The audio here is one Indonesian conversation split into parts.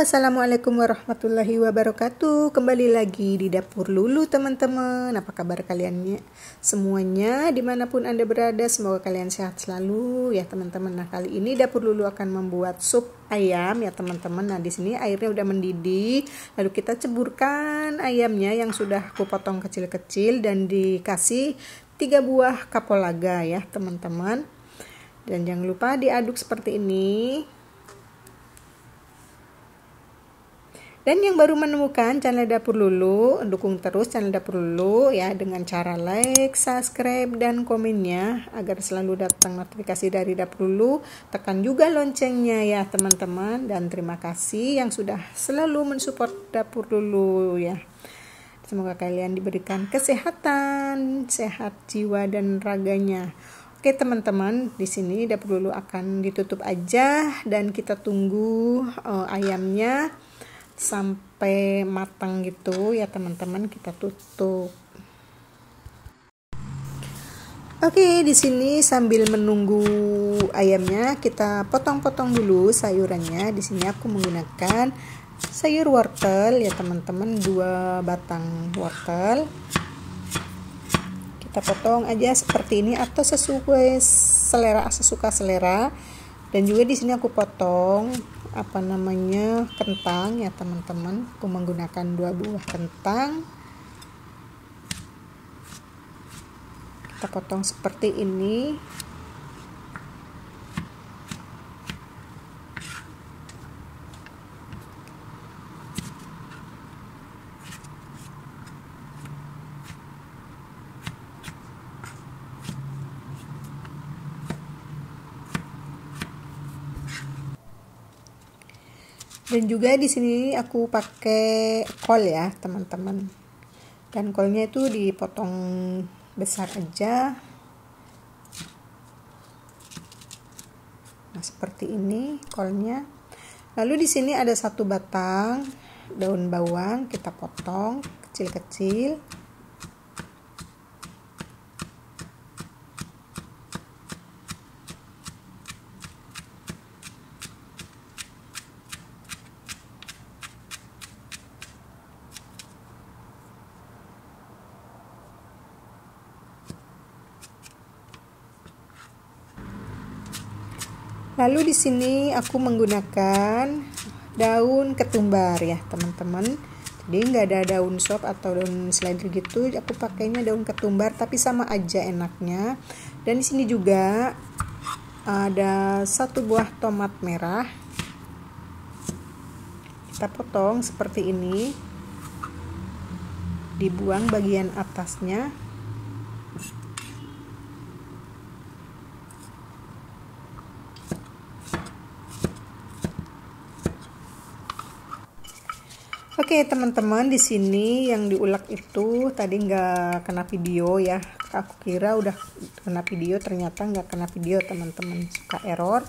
assalamualaikum warahmatullahi wabarakatuh. Kembali lagi di dapur Lulu, teman-teman. Apa kabar kalian ya? semuanya? Dimanapun anda berada, semoga kalian sehat selalu ya, teman-teman. Nah, kali ini dapur Lulu akan membuat sup ayam ya, teman-teman. Nah, di sini airnya udah mendidih. Lalu kita ceburkan ayamnya yang sudah aku potong kecil-kecil dan dikasih 3 buah kapulaga ya, teman-teman. Dan jangan lupa diaduk seperti ini Dan yang baru menemukan channel Dapur Lulu, dukung terus channel Dapur Lulu ya dengan cara like, subscribe, dan komennya agar selalu datang notifikasi dari Dapur Lulu. Tekan juga loncengnya ya teman-teman dan terima kasih yang sudah selalu mensupport Dapur Lulu ya. Semoga kalian diberikan kesehatan, sehat jiwa dan raganya. Oke teman-teman, di sini dapur lulu akan ditutup aja dan kita tunggu uh, ayamnya sampai matang gitu ya teman-teman kita tutup Oke, di sini sambil menunggu ayamnya, kita potong-potong dulu sayurannya. Di sini aku menggunakan sayur wortel ya teman-teman, dua batang wortel. Kita potong aja seperti ini atau sesuai selera sesuka selera. Dan juga di sini aku potong apa namanya kentang ya teman-teman aku menggunakan dua buah kentang kita potong seperti ini dan juga di sini aku pakai kol ya teman-teman dan kolnya itu dipotong besar aja nah seperti ini kolnya lalu di sini ada satu batang daun bawang kita potong kecil-kecil Lalu di sini aku menggunakan daun ketumbar ya teman-teman. Jadi nggak ada daun sop atau daun seledri gitu. Aku pakainya daun ketumbar tapi sama aja enaknya. Dan di sini juga ada satu buah tomat merah. Kita potong seperti ini. Dibuang bagian atasnya. Oke teman-teman di sini yang diulek itu tadi nggak kena video ya. Aku kira udah kena video ternyata nggak kena video teman-teman suka error.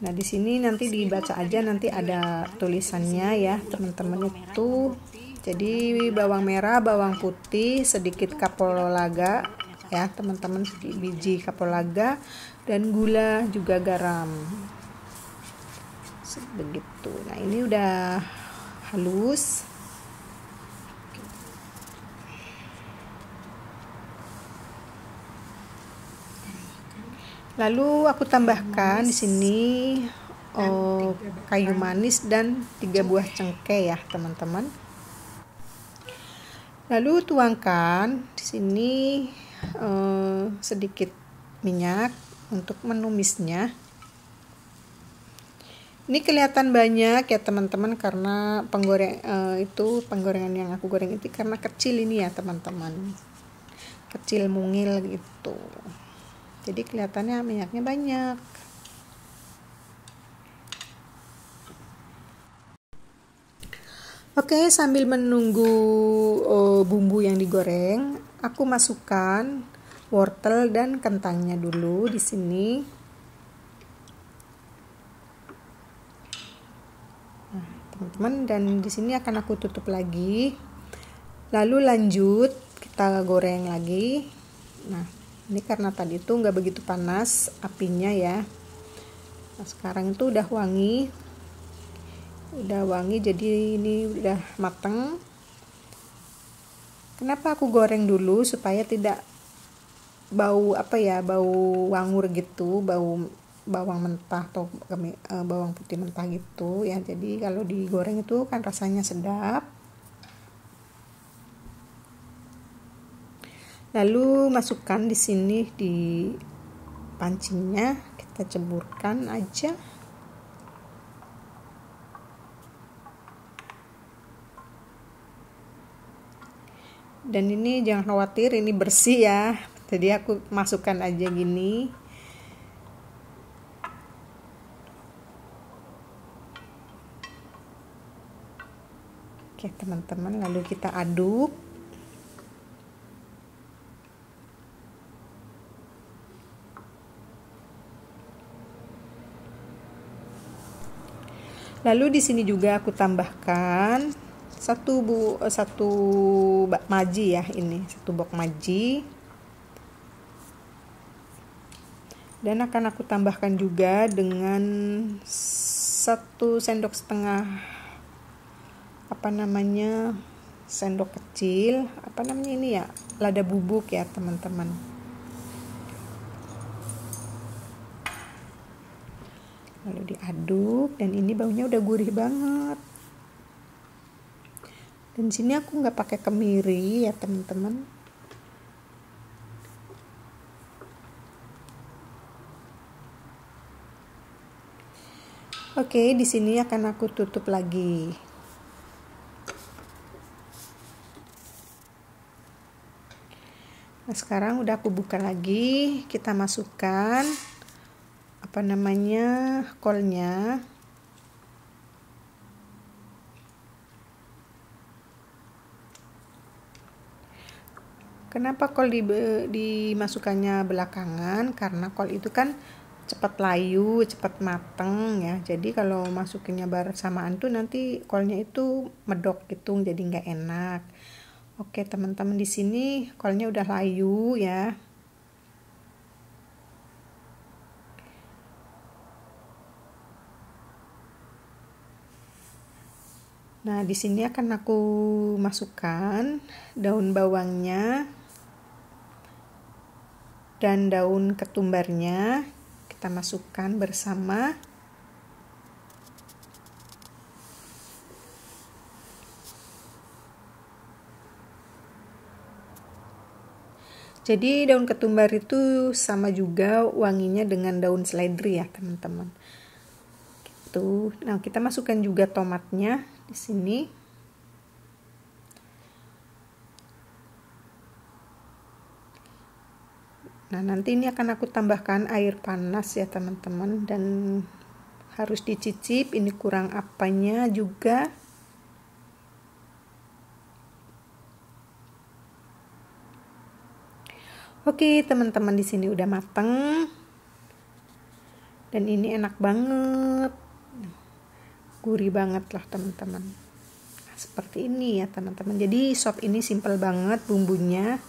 Nah di sini nanti dibaca aja nanti ada tulisannya ya teman-teman itu. Jadi bawang merah, bawang putih, sedikit kapulaga ya teman-teman biji kapulaga dan gula juga garam begitu. Nah ini udah halus lalu aku tambahkan di sini oh, kayu manis dan tiga buah cengkeh ya teman-teman lalu tuangkan di sini eh, sedikit minyak untuk menumisnya ini kelihatan banyak ya teman-teman karena penggoreng uh, itu penggorengan yang aku goreng itu karena kecil ini ya teman-teman kecil mungil gitu jadi kelihatannya minyaknya banyak Oke, sambil menunggu uh, bumbu yang digoreng, aku masukkan wortel dan kentangnya dulu di sini. teman-teman dan di sini akan aku tutup lagi lalu lanjut kita goreng lagi nah ini karena tadi itu nggak begitu panas apinya ya nah, sekarang itu udah wangi udah wangi jadi ini udah mateng kenapa aku goreng dulu supaya tidak bau apa ya bau wangur gitu bau bawang mentah atau eh, bawang putih mentah gitu ya jadi kalau digoreng itu kan rasanya sedap lalu masukkan di sini di pancinya kita ceburkan aja dan ini jangan khawatir ini bersih ya jadi aku masukkan aja gini ya teman-teman lalu kita aduk Lalu di sini juga aku tambahkan satu bu satu bak maji ya ini satu bok maji dan akan aku tambahkan juga dengan satu sendok setengah apa namanya sendok kecil apa namanya ini ya lada bubuk ya teman-teman lalu diaduk dan ini baunya udah gurih banget dan sini aku nggak pakai kemiri ya teman-teman Oke, di sini akan aku tutup lagi. Nah, sekarang udah aku buka lagi, kita masukkan apa namanya kolnya. Kenapa kol di, dimasukkannya belakangan? Karena kol itu kan cepat layu, cepat mateng ya. Jadi kalau masukinnya bersamaan tuh nanti kolnya itu medok gitu, jadi nggak enak. Oke, teman-teman di sini kolnya udah layu ya. Nah, di sini akan aku masukkan daun bawangnya dan daun ketumbarnya kita masukkan bersama Jadi daun ketumbar itu sama juga wanginya dengan daun seledri ya teman-teman. Gitu. Nah kita masukkan juga tomatnya di sini. Nah nanti ini akan aku tambahkan air panas ya teman-teman dan harus dicicip ini kurang apanya juga. Oke, teman-teman di sini udah mateng. Dan ini enak banget. Gurih banget lah, teman-teman. Nah, seperti ini ya, teman-teman. Jadi sop ini simple banget bumbunya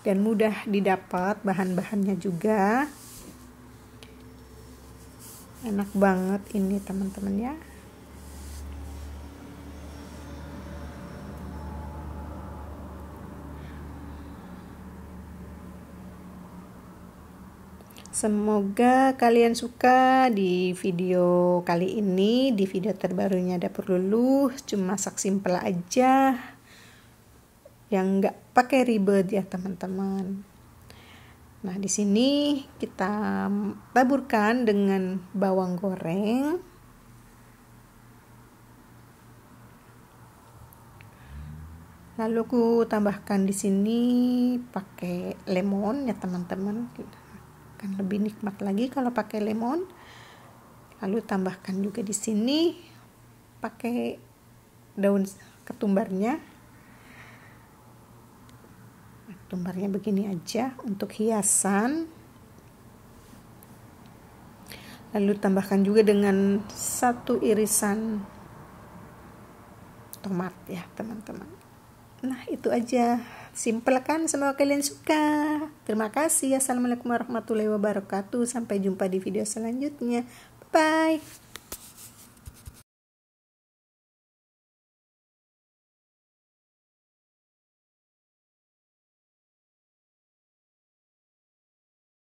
dan mudah didapat bahan-bahannya juga. Enak banget ini, teman-teman ya. Semoga kalian suka di video kali ini, di video terbarunya Dapur Lulu, cuma sak simpel aja. Yang nggak pakai ribet ya teman-teman. Nah, di sini kita taburkan dengan bawang goreng. Lalu ku tambahkan di sini pakai lemon ya teman-teman akan lebih nikmat lagi kalau pakai lemon lalu tambahkan juga di sini pakai daun ketumbarnya ketumbarnya begini aja untuk hiasan lalu tambahkan juga dengan satu irisan tomat ya teman-teman nah itu aja Simple kan? Semoga kalian suka. Terima kasih. Assalamualaikum warahmatullahi wabarakatuh. Sampai jumpa di video selanjutnya. Bye.